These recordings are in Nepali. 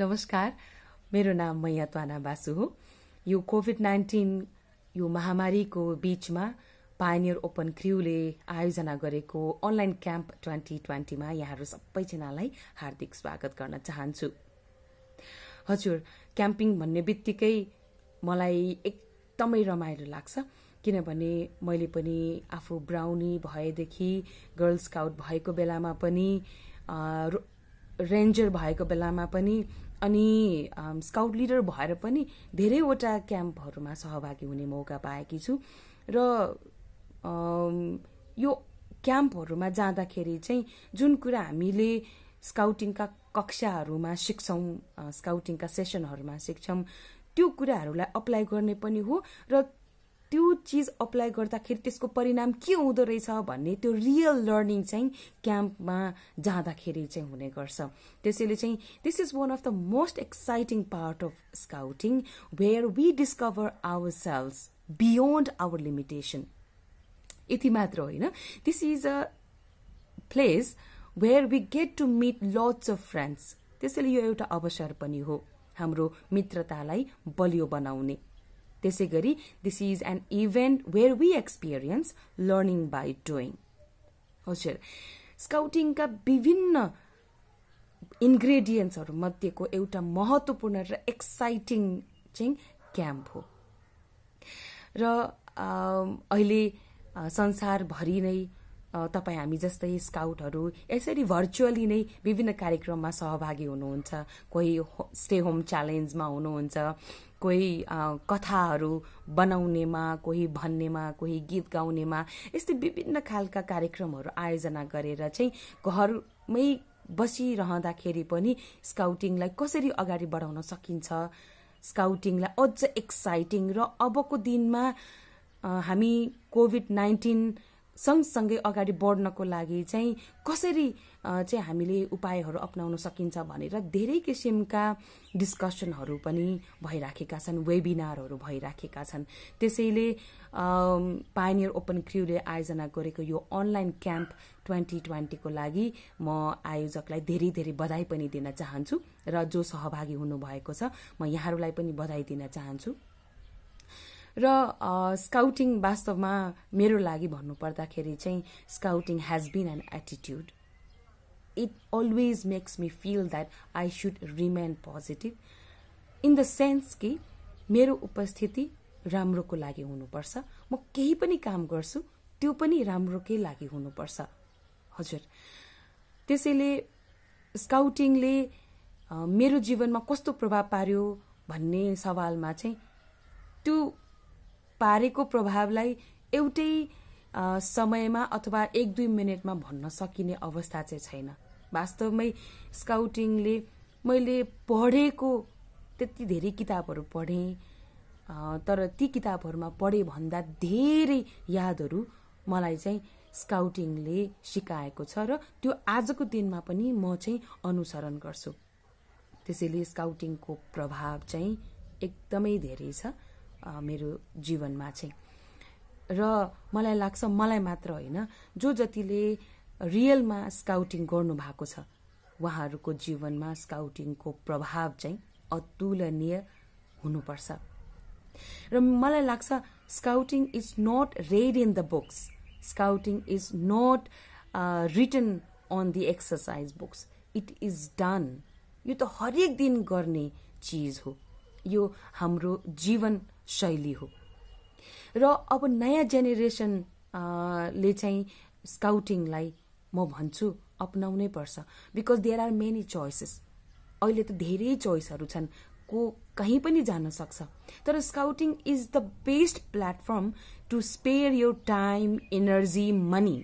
नमस्कार मेरो नाम मैया त्वाना बासु हो यो कोभिड नाइन्टिन यो महामारीको बीचमा पायनियर ओपन क्र्यूले आयोजना गरेको अनलाइन क्याम्प ट्वेन्टी ट्वेन्टीमा यहाँहरू सबैजनालाई हार्दिक स्वागत गर्न चाहन्छु हजुर क्याम्पिङ भन्ने बित्तिकै मलाई एकदमै रमाइलो लाग्छ किनभने मैले पनि आफू ब्राउनी भएदेखि गर्ल स्काउट भएको बेलामा पनि रेन्जर भएको बेलामा पनि अनि स्काउट um, लिडर भएर पनि धेरैवटा क्याम्पहरूमा सहभागी हुने मौका पाएकी छु र um, यो क्याम्पहरूमा जाँदाखेरि चाहिँ जुन कुरा हामीले स्काउटिङका कक्षाहरूमा सिक्छौँ स्काउटिङका uh, सेसनहरूमा सिक्छौँ त्यो कुराहरूलाई अप्लाई गर्ने पनि हो र त्यो चिज अप्लाई गर्दाखेरि त्यसको परिणाम के हुँदो रहेछ भन्ने त्यो रियल लर्निङ चाहिँ क्याम्पमा जाँदाखेरि चाहिँ हुने गर्छ त्यसैले चाहिँ this is one of the most exciting part of scouting where we discover our selves beyond our limitation यति मात्र होइन this is a place where we get to meet lots of friends त्यसैले यो एउटा अवसर पनि हो हाम्रो मित्रतालाई बलियो बनाउने त्यसै गरी this is an event where we experience learning by doing हजुर स्काउटिङका विभिन्न इन्ग्रेडियन्ट्सहरू मध्येको एउटा महत्त्वपूर्ण र एक्साइटिङ चाहिँ क्याम्प हो र अहिले संसारभरि नै तपाईँ हामी जस्तै स्काउटहरू यसरी भर्चुअली नै विभिन्न कार्यक्रममा सहभागी हुनुहुन्छ कोही स्टे होम च्यालेन्जमा हुनुहुन्छ कोही कथाहरू बनाउनेमा कोही भन्नेमा कोही गीत गाउनेमा यस्तै विभिन्न खालका कार्यक्रमहरू आयोजना गरेर चाहिँ घरमै बसिरहँदाखेरि पनि स्काउटिङलाई कसरी अगाडि बढाउन सकिन्छ स्काउटिङलाई अझ एक्साइटिङ र अबको दिनमा हामी कोभिड नाइन्टिन सँगसँगै अगाडि बढ्नको लागि चाहिँ कसरी चाहिँ हामीले उपायहरू अप्नाउन सकिन्छ भनेर धेरै किसिमका डिस्कसनहरू पनि भइराखेका छन् वेबिनारहरू भइराखेका छन् त्यसैले पाइनियर ओपन क्र्युले आयोजना गरेको यो अनलाइन क्याम्प ट्वेन्टी ट्वेन्टीको लागि म आयोजकलाई धेरै धेरै बधाई पनि दिन चाहन्छु र जो सहभागी हुनुभएको छ म यहाँहरूलाई पनि बधाई दिन चाहन्छु र स्काउटिङ वास्तवमा मेरो लागि भन्नुपर्दाखेरि चाहिँ scouting has been an attitude it always makes me feel that I should remain positive in the sense कि मेरो उपस्थिति राम्रोको लागि हुनुपर्छ म केही पनि काम गर्छु त्यो पनि राम्रोकै लागि हुनुपर्छ हजुर त्यसैले स्काउटिङले मेरो जीवनमा कस्तो प्रभाव पार्यो भन्ने सवालमा चाहिँ त्यो पारेको प्रभावलाई एउटै समयमा अथवा एक दुई मिनटमा भन्न सकिने अवस्था चाहिँ छैन वास्तवमै स्काउटिङले मैले पढेको त्यति धेरै किताबहरू पढेँ तर ती किताबहरूमा पढेँ भन्दा धेरै यादहरू मलाई चाहिँ स्काउटिङले सिकाएको छ र त्यो आजको दिनमा पनि म चाहिँ अनुसरण गर्छु त्यसैले स्काउटिङको प्रभाव चाहिँ एकदमै धेरै छ मेरो जीवनमा चाहिँ र मलाई लाग्छ मलाई मात्र होइन जो जतिले रियलमा स्काउटिङ गर्नुभएको छ उहाँहरूको जीवनमा स्काउटिङको प्रभाव चाहिँ अतुलनीय हुनुपर्छ र मलाई लाग्छ scouting is not read in the books scouting is not written on the exercise books it is done यो त हरेक दिन गर्ने चिज हो यो हाम्रो जीवन शैली हो र अब नयाँ जेनेरेसन ले चाहिँ स्काउटिङलाई म भन्छु अप्नाउनै पर्छ because there are many choices अहिले त धेरै चोइसहरू छन् को कहीँ पनि जान सक्छ तर scouting is the best platform to spare यो टाइम इनर्जी मनी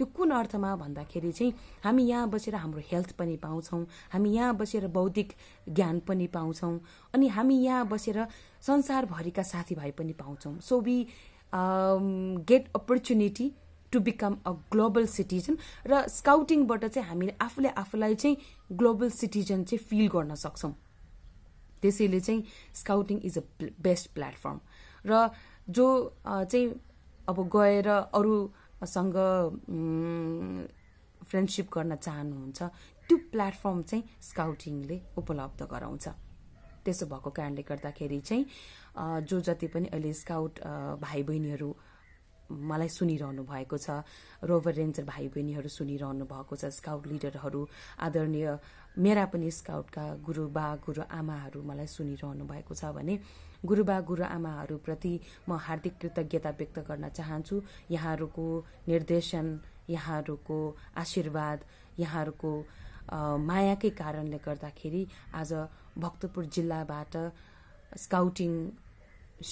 त्यो कुन अर्थमा भन्दाखेरि चाहिँ हामी यहाँ बसेर हाम्रो हेल्थ पनि पाउँछौँ हामी यहाँ बसेर बौद्धिक ज्ञान पनि पाउँछौँ अनि हामी यहाँ बसेर संसारभरिका साथीभाइ पनि पाउँछौँ so we get opportunity to become a global citizen र स्काउटिङबाट चाहिँ हामीले आफूले आफूलाई चाहिँ ग्लोबल सिटिजन चाहिँ फिल गर्न सक्छौँ त्यसैले चाहिँ scouting is a best platform र जो चाहिँ अब गएर अरू सँग फ्रेन्डसिप गर्न चाहनुहुन्छ त्यो प्लेटफर्म चाहिँ स्काउटिङले उपलब्ध गराउँछ त्यसो भएको कारणले गर्दाखेरि चाहिँ जो जति पनि अहिले स्काउट भाइ बहिनीहरू मलाई सुनिरहनु भएको छ रोभर रेन्जर भाइ बहिनीहरू सुनिरहनु भएको छ स्काउट लिडरहरू आदरणीय मेरा पनि स्काउटका गुरुबा गुरुआमाहरू मलाई सुनिरहनु भएको छ भने गुरुबा गुरुआमाहरूप्रति म हार्दिक कृतज्ञता व्यक्त गर्न चाहन्छु यहाँहरूको निर्देशन यहाँहरूको आशीर्वाद यहाँहरूको मायाकै कारणले गर्दाखेरि आज भक्तपुर जिल्लाबाट स्काउटिङ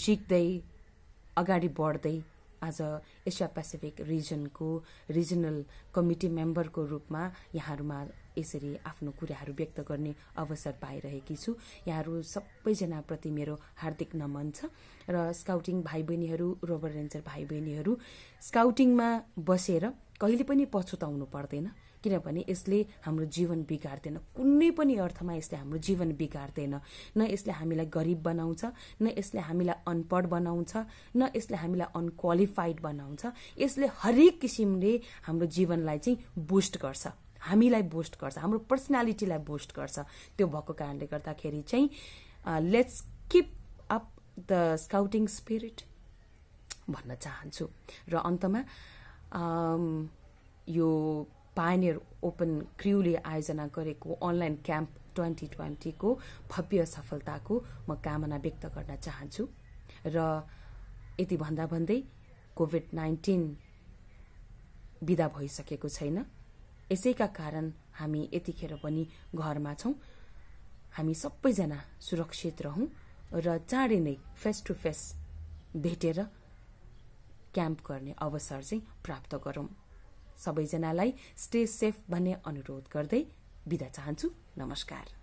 सिक्दै अगाडि बढ्दै आज एसिया पेसिफिक रिजनको रिजनल कमिटी मेम्बरको रूपमा यहाँहरूमा यसरी आफ्नो कुराहरू व्यक्त गर्ने अवसर पाइरहेकी छु यहाँहरू सबैजनाप्रति मेरो हार्दिक नमन छ र स्काउटिङ भाइ बहिनीहरू रोबर रेन्जर भाइ बहिनीहरू स्काउटिङमा बसेर कहिले पनि पछुताउनु पर्दैन किनभने यसले हाम्रो जीवन बिगार्दैन कुनै पनि अर्थमा यसले हाम्रो जीवन बिगार्दैन न यसले हामीलाई गरिब बनाउँछ न यसले हामीलाई अनपढ बनाउँछ न यसले हामीलाई अनक्वालिफाइड बनाउँछ यसले हरेक किसिमले हाम्रो जीवनलाई चाहिँ बुस्ट गर्छ हामीलाई बुस्ट गर्छ हाम्रो पर्सनालिटीलाई बुस्ट गर्छ त्यो भएको कारणले गर्दाखेरि चाहिँ let's keep up the scouting spirit भन्न चाहन्छु र अन्तमा यो पाइनियर ओपन क्र्यूले आयोजना गरेको अनलाइन क्याम्प ट्वेन्टी ट्वेन्टीको भव्य सफलताको म कामना व्यक्त गर्न चाहन्छु र यति भन्दा भन्दै कोभिड नाइन्टिन विदा भइसकेको छैन यसैका कारण हामी यतिखेर पनि घरमा छौं हामी सबैजना सुरक्षित रहौँ र चाँडै नै फेस टु फेस भेटेर क्याम्प गर्ने अवसर चाहिँ प्राप्त गरौं सबैजनालाई स्टे सेफ भन्ने अनुरोध गर्दै विदा चाहन्छु नमस्कार